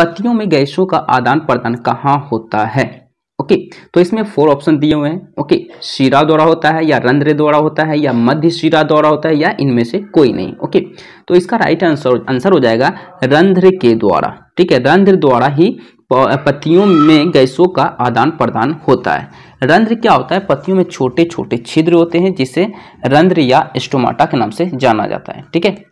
पत्तियों में गैसों का आदान प्रदान कहाँ होता है ओके तो इसमें फोर ऑप्शन दिए हुए हैं ओके शिरा दौरा होता है या रंध्र दौरा होता है या मध्य शिरा दौरा होता है या इनमें से कोई नहीं ओके तो इसका राइट आंसर आंसर हो जाएगा रंध्र के द्वारा ठीक है रंध्र द्वारा ही पत्तियों में गैसों का आदान प्रदान होता है रंध्र क्या होता है पत्तियों में छोटे छोटे छिद्र होते हैं जिसे रंध्र या स्टोमाटा के नाम से जाना जाता है ठीक है